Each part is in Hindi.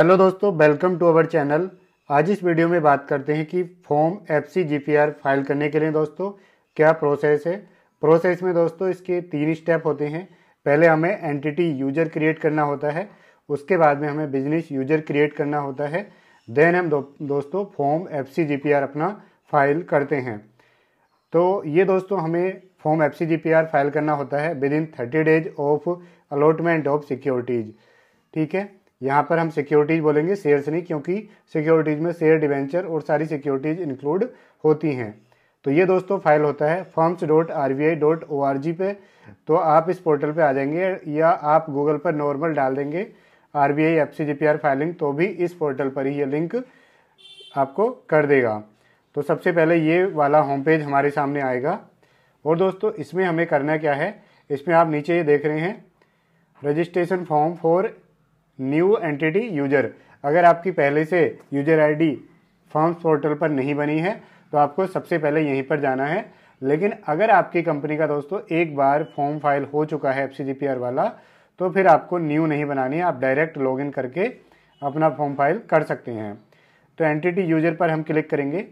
हेलो दोस्तों वेलकम टू अवर चैनल आज इस वीडियो में बात करते हैं कि form F C G P R file करने के लिए दोस्तों क्या प्रोसेस है प्रोसेस में दोस्तों इसके तीन स्टेप होते हैं पहले हमें एंटिटी यूजर क्रिएट करना होता है उसके बाद में हमें बिजनेस यूजर क्रिएट करना होता है देन हम दो, दोस्तों form F C G P R अपना फाइल करते हैं तो ये दोस्तों हमें form F C G P R file करना होता है within thirty days of allotment of securities ठीक है यहाँ पर हम सिक्योरिटीज बोलेंगे शेयर्स नहीं क्योंकि सिक्योरिटीज में शेयर डिवेंचर और सारी सिक्योरिटीज इंक्लूड होती हैं तो ये दोस्तों फाइल होता है forms dot R B I dot O R G पे तो आप इस पोर्टल पे आ जाएंगे या आप गूगल पर नॉर्मल डाल देंगे R B I F C G P R filing तो भी इस पोर्टल पर ही ये लिंक आपको कर देगा तो सबसे पहले ये वाला होम पेज हमारे सामने आएगा और दोस्तों इसमें हमें करना क्या है इसमें आप नीचे ये देख रहे हैं registration form for new entity user अगर आपकी पहले से यूजर आईडी फॉर्म्स पोर्टल पर नहीं बनी है तो आपको सबसे पहले यहीं पर जाना है लेकिन अगर आपकी कंपनी का दोस्तों एक बार फॉर्म फाइल हो चुका है एफ वाला तो फिर आपको न्यू नहीं बनानी है आप डायरेक्ट लॉगिन करके अपना फॉर्म फाइल कर सकते हैं तो एंटिटी यूजर पर हम क्लिक करेंगे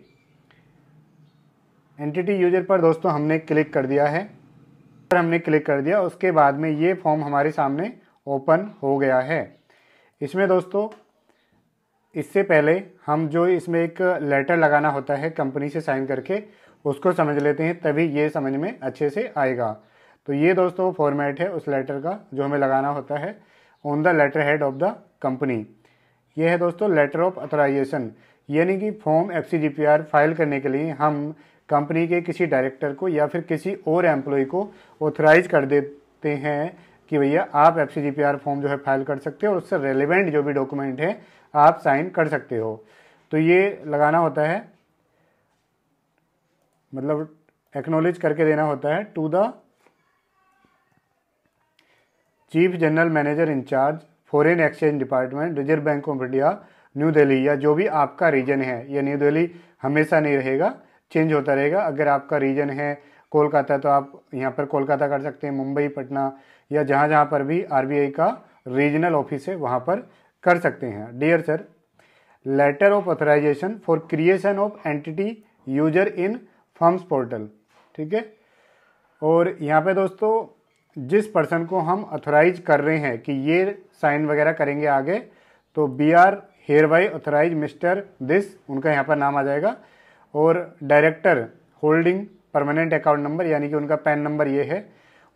एंटिटी यूजर पर दोस्तों हमने क्लिक कर दिया है पर हमने क्लिक कर दिया उसके बाद में ये फॉर्म हमारे सामने ओपन हो गया है इसमें दोस्तों इससे पहले हम जो इसमें एक लेटर लगाना होता है कंपनी से साइन करके उसको समझ लेते हैं तभी ये समझ में अच्छे से आएगा तो ये दोस्तों फॉर्मेट है उस लेटर का जो हमें लगाना होता है on the letter head of the company ये है दोस्तों लेटर ऑफ अथोराइजेशन यानी कि फॉर्म एफ फाइल करने के लिए हम कंपनी के किसी डायरेक्टर को या फिर किसी और एम्प्लॉय को ऑथोराइज कर देते हैं कि भैया आप एफ सी फॉर्म जो है फाइल कर सकते हो और उससे रेलिवेंट जो भी डॉक्यूमेंट है आप साइन कर सकते हो तो ये लगाना होता है मतलब एक्नोलेज करके देना होता है to the chief general manager incharge foreign exchange department Reserve Bank of India New Delhi या जो भी आपका रीजन है या न्यू दिल्ली हमेशा नहीं रहेगा चेंज होता रहेगा अगर आपका रीजन है कोलकाता तो आप यहाँ पर कोलकाता कर सकते हैं मुंबई पटना या जहाँ जहाँ पर भी आर का रीजनल ऑफिस है वहाँ पर कर सकते हैं dear sir letter of authorization for creation of entity user in firms portal ठीक है और यहाँ पे दोस्तों जिस पर्सन को हम ऑथोराइज कर रहे हैं कि ये साइन वगैरह करेंगे आगे तो B R hereby authorize mister this उनका यहाँ पर नाम आ जाएगा और director holding permanent account number यानी कि उनका पैन नंबर ये है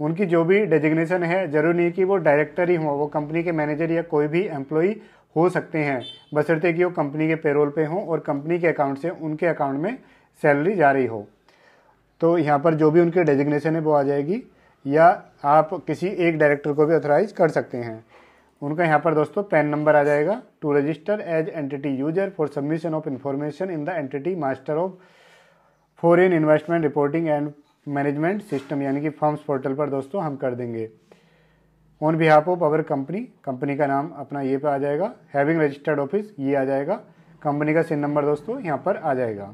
उनकी जो भी डेजिग्नेशन है जरूरी नहीं कि वो डायरेक्टर ही हों वो कंपनी के मैनेजर या कोई भी एम्प्लॉई हो सकते हैं बशर्ते कि वो कंपनी के पेरोल पे हों और कंपनी के अकाउंट से उनके अकाउंट में सैलरी जा रही हो तो यहाँ पर जो भी उनकी डेजिग्नेशन है वो आ जाएगी या आप किसी एक डायरेक्टर को भी ऑथोराइज़ कर सकते हैं उनका यहाँ पर दोस्तों पैन नंबर आ जाएगा to register as entity user for submission of information in the entity master of foreign investment reporting and management system यानी कि फर्म्स पोर्टल पर दोस्तों हम कर देंगे on behalf of our company company का नाम अपना ये पर आ जाएगा हैविंग रजिस्टर्ड ऑफिस ये आ जाएगा कंपनी का सिन नंबर दोस्तों यहाँ पर आ जाएगा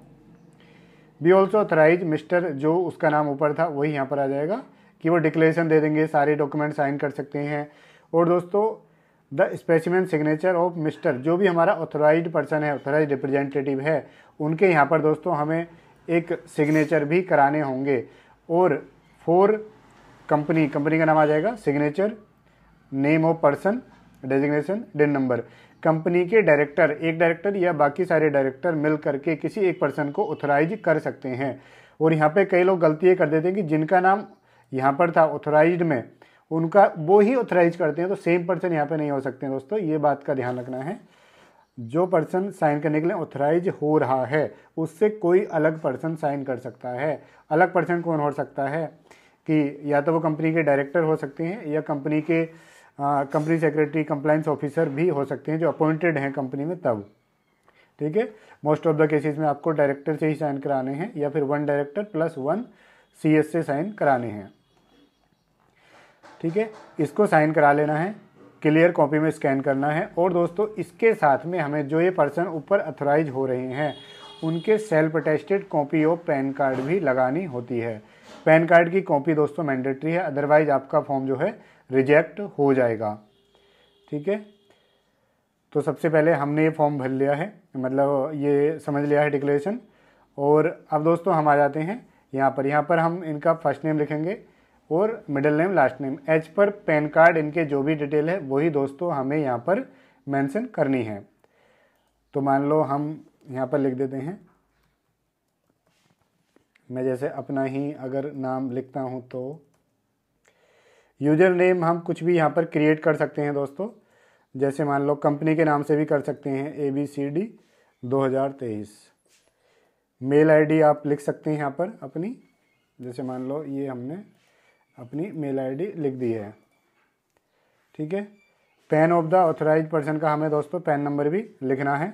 बी ऑल्सो अथराइज मिस्टर जो उसका नाम ऊपर था वही यहाँ पर आ जाएगा कि वो डिक्लेरेशन दे देंगे सारे डॉक्यूमेंट साइन कर सकते हैं और दोस्तों the specimen signature of mister जो भी हमारा ऑथोराइज पर्सन है ऑथोराइज रिप्रेजेंटेटिव है उनके यहाँ पर दोस्तों हमें एक सिग्नेचर भी कराने होंगे और फोर कंपनी कंपनी का नाम आ जाएगा signature name of person designation DIN number company के डायरेक्टर एक डायरेक्टर या बाकी सारे डायरेक्टर मिल करके किसी एक पर्सन को ऑथोराइज कर सकते हैं और यहाँ पे कई लोग गलती कर देते हैं कि जिनका नाम यहाँ पर था ऑथोराइज में उनका वो ही ऑथोराइज करते हैं तो सेम पर्सन यहाँ पे नहीं हो सकते हैं दोस्तों ये बात का ध्यान रखना है जो पर्सन साइन करने के लिए ऑथराइज हो रहा है उससे कोई अलग पर्सन साइन कर सकता है अलग पर्सन कौन हो सकता है कि या तो वो कंपनी के डायरेक्टर हो सकते हैं या कंपनी के कंपनी सेक्रेटरी कंप्लाइंस ऑफिसर भी हो सकते हैं जो अपॉइंटेड हैं कंपनी में तब ठीक है मोस्ट ऑफ द केसेस में आपको डायरेक्टर से ही साइन कराने हैं या फिर one director plus one C से साइन कराने हैं ठीक है इसको साइन करा लेना है क्लियर कॉपी में स्कैन करना है और दोस्तों इसके साथ में हमें जो ये पर्सन ऊपर अथोराइज हो रहे हैं उनके self attested copy of PAN card भी लगानी होती है पैन कार्ड की कॉपी दोस्तों मैंडेटरी है अदरवाइज आपका फॉर्म जो है रिजेक्ट हो जाएगा ठीक है तो सबसे पहले हमने ये फॉर्म भर लिया है मतलब ये समझ लिया है डिक्लेरेशन और अब दोस्तों हम आ जाते हैं यहाँ पर यहाँ पर हम इनका फर्स्ट नेम लिखेंगे और middle name last name as per PAN card इनके जो भी डिटेल है वही दोस्तों हमें यहाँ पर मेंशन करनी है तो मान लो हम यहाँ पर लिख देते हैं मैं जैसे अपना ही अगर नाम लिखता हूँ तो यूजर नेम हम कुछ भी यहाँ पर क्रिएट कर सकते हैं दोस्तों जैसे मान लो कंपनी के नाम से भी कर सकते हैं ए बी सी डी दो हज़ार तेईस मेल आईडी आप लिख सकते हैं यहाँ पर अपनी जैसे मान लो ये हमने अपनी मेल आईडी लिख दी है ठीक है PAN of the authorize person का हमें दोस्तों पैन नंबर भी लिखना है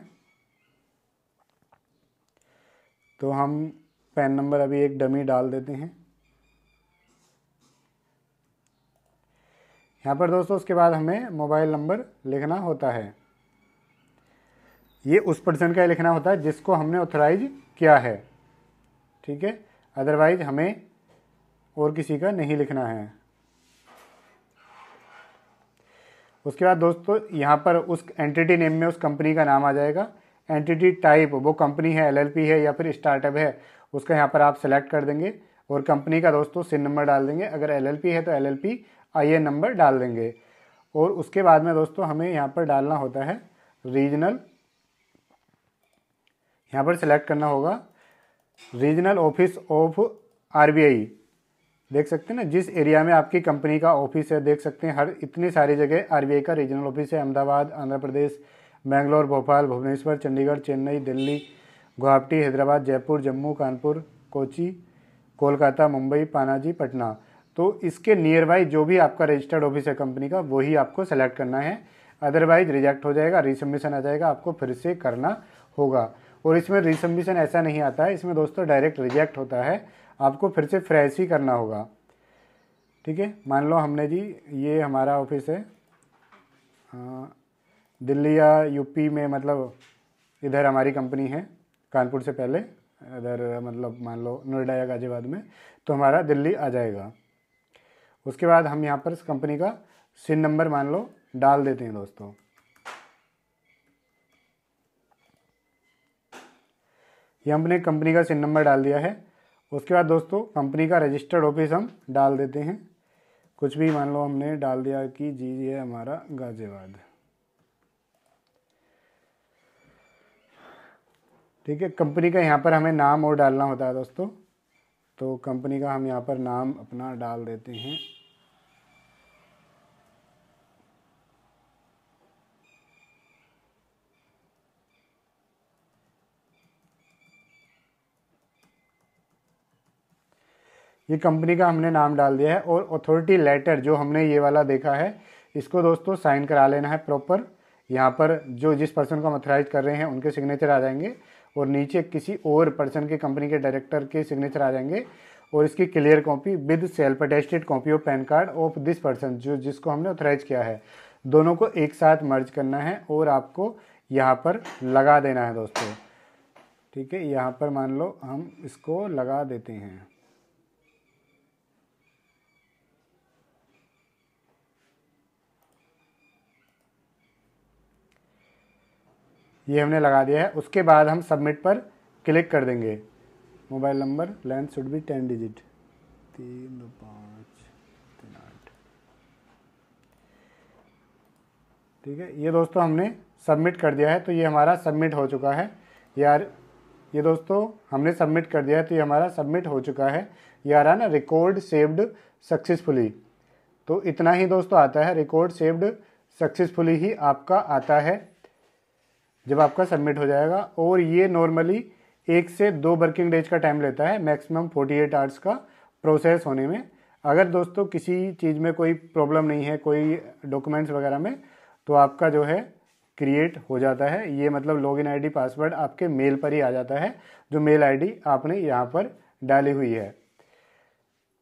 तो हम पैन नंबर अभी एक डमी डाल देते हैं यहाँ पर दोस्तों उसके बाद हमें मोबाइल नंबर लिखना होता है ये उस पर्सन का लिखना होता है जिसको हमने ऑथराइज किया है ठीक है अदरवाइज हमें और किसी का नहीं लिखना है उसके बाद दोस्तों यहाँ पर उस एंटिटी नेम में उस कंपनी का नाम आ जाएगा एंटिटी टाइप वो कंपनी है एलएलपी है या फिर स्टार्टअप है उसका यहाँ पर आप सेलेक्ट कर देंगे और कंपनी का दोस्तों सिन नंबर डाल देंगे अगर एलएलपी है तो एलएलपी आईएन नंबर डाल देंगे और उसके बाद में दोस्तों हमें यहाँ पर डालना होता है रीजनल यहाँ पर सिलेक्ट करना होगा रीजनल ऑफिस ऑफ आर देख सकते हैं ना जिस एरिया में आपकी कंपनी का ऑफिस है देख सकते हैं हर इतनी सारी जगह आर का रीजनल ऑफिस है अहमदाबाद आंध्र प्रदेश बेंगलोर भोपाल भुवनेश्वर चंडीगढ़ चेन्नई दिल्ली गुवाहाटी हैदराबाद जयपुर जम्मू कानपुर कोची कोलकाता मुंबई पानाजी पटना तो इसके नियर बाई जो भी आपका रजिस्टर्ड ऑफिस है कंपनी का वही आपको सेलेक्ट करना है अदरवाइज रिजेक्ट हो जाएगा रिसबमिशन आ जाएगा आपको फिर से करना होगा और इसमें रिसबमिशन ऐसा नहीं आता है इसमें दोस्तों डायरेक्ट रिजेक्ट होता है आपको फिर से फ्रेश ही करना होगा ठीक है मान लो हमने जी ये हमारा ऑफिस है दिल्ली या यूपी में मतलब इधर हमारी कंपनी है कानपुर से पहले इधर मतलब मान लो नोएडा या गाजियाबाद में तो हमारा दिल्ली आ जाएगा उसके बाद हम यहाँ पर इस कंपनी का सिन नंबर मान लो डाल देते हैं दोस्तों ये हमने कंपनी का सिन नंबर डाल दिया है उसके बाद दोस्तों कंपनी का रजिस्टर्ड ऑफिस हम डाल देते हैं कुछ भी मान लो हमने डाल दिया कि जी ये हमारा गाजियाबाद ठीक है कंपनी का यहाँ पर हमें नाम और डालना होता है दोस्तों तो कंपनी का हम यहाँ पर नाम अपना डाल देते हैं ये कंपनी का हमने नाम डाल दिया है और अथॉरिटी लेटर जो हमने ये वाला देखा है इसको दोस्तों साइन करा लेना है प्रॉपर यहाँ पर जो जिस पर्सन को हम अथोराइज कर रहे हैं उनके सिग्नेचर आ जाएंगे और नीचे किसी और पर्सन के कंपनी के डायरेक्टर के सिग्नेचर आ जाएंगे और इसकी clear copy with self attested copy of PAN card of this person जो जिसको हमने ऑथराइज किया है दोनों को एक साथ मर्ज करना है और आपको यहाँ पर लगा देना है दोस्तों ठीक है यहाँ पर मान लो हम इसको लगा देते हैं ये हमने लगा दिया है उसके बाद हम सबमिट पर क्लिक कर देंगे mobile number length should be ten digit तीन दो पाँच तीन आठ ठीक है ये दोस्तों हमने सबमिट कर दिया है तो ये हमारा सबमिट हो चुका है यार ये दोस्तों हमने सबमिट कर दिया है तो ये हमारा सबमिट हो चुका है ये आ रहा है ना रिकॉर्ड सेव्ड सक्सेसफुली तो इतना ही दोस्तों आता है रिकॉर्ड सेव्ड सक्सेसफुली ही आपका आता है जब आपका सबमिट हो जाएगा और ये नॉर्मली एक से दो वर्किंग डेज का टाइम लेता है मैक्सिमम 48 आवर्स का प्रोसेस होने में अगर दोस्तों किसी चीज़ में कोई प्रॉब्लम नहीं है कोई डॉक्यूमेंट्स वगैरह में तो आपका जो है क्रिएट हो जाता है ये मतलब लॉगिन आईडी पासवर्ड आपके मेल पर ही आ जाता है जो मेल आईडी आपने यहाँ पर डाली हुई है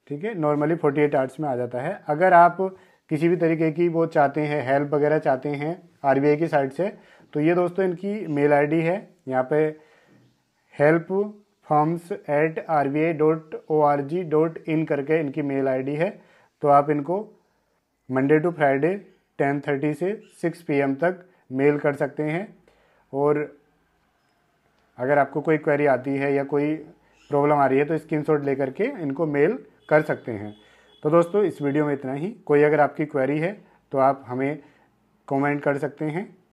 ठीक है नॉर्मली 48 आवर्स में आ जाता है अगर आप किसी भी तरीके की वो चाहते हैं हेल्प वगैरह चाहते हैं आरबीआई की साइड से तो ये दोस्तों इनकी मेल आईडी है यहाँ पे help forms at R B I dot O R G dot in करके इनकी मेल आईडी है तो आप इनको Monday to Friday ten thirty से सिक्स पी एम तक मेल कर सकते हैं और अगर आपको कोई क्वेरी आती है या कोई प्रॉब्लम आ रही है तो स्क्रीन शॉट लेकर के इनको मेल कर सकते हैं तो दोस्तों इस वीडियो में इतना ही कोई अगर आपकी क्वेरी है तो आप हमें कमेंट कर सकते हैं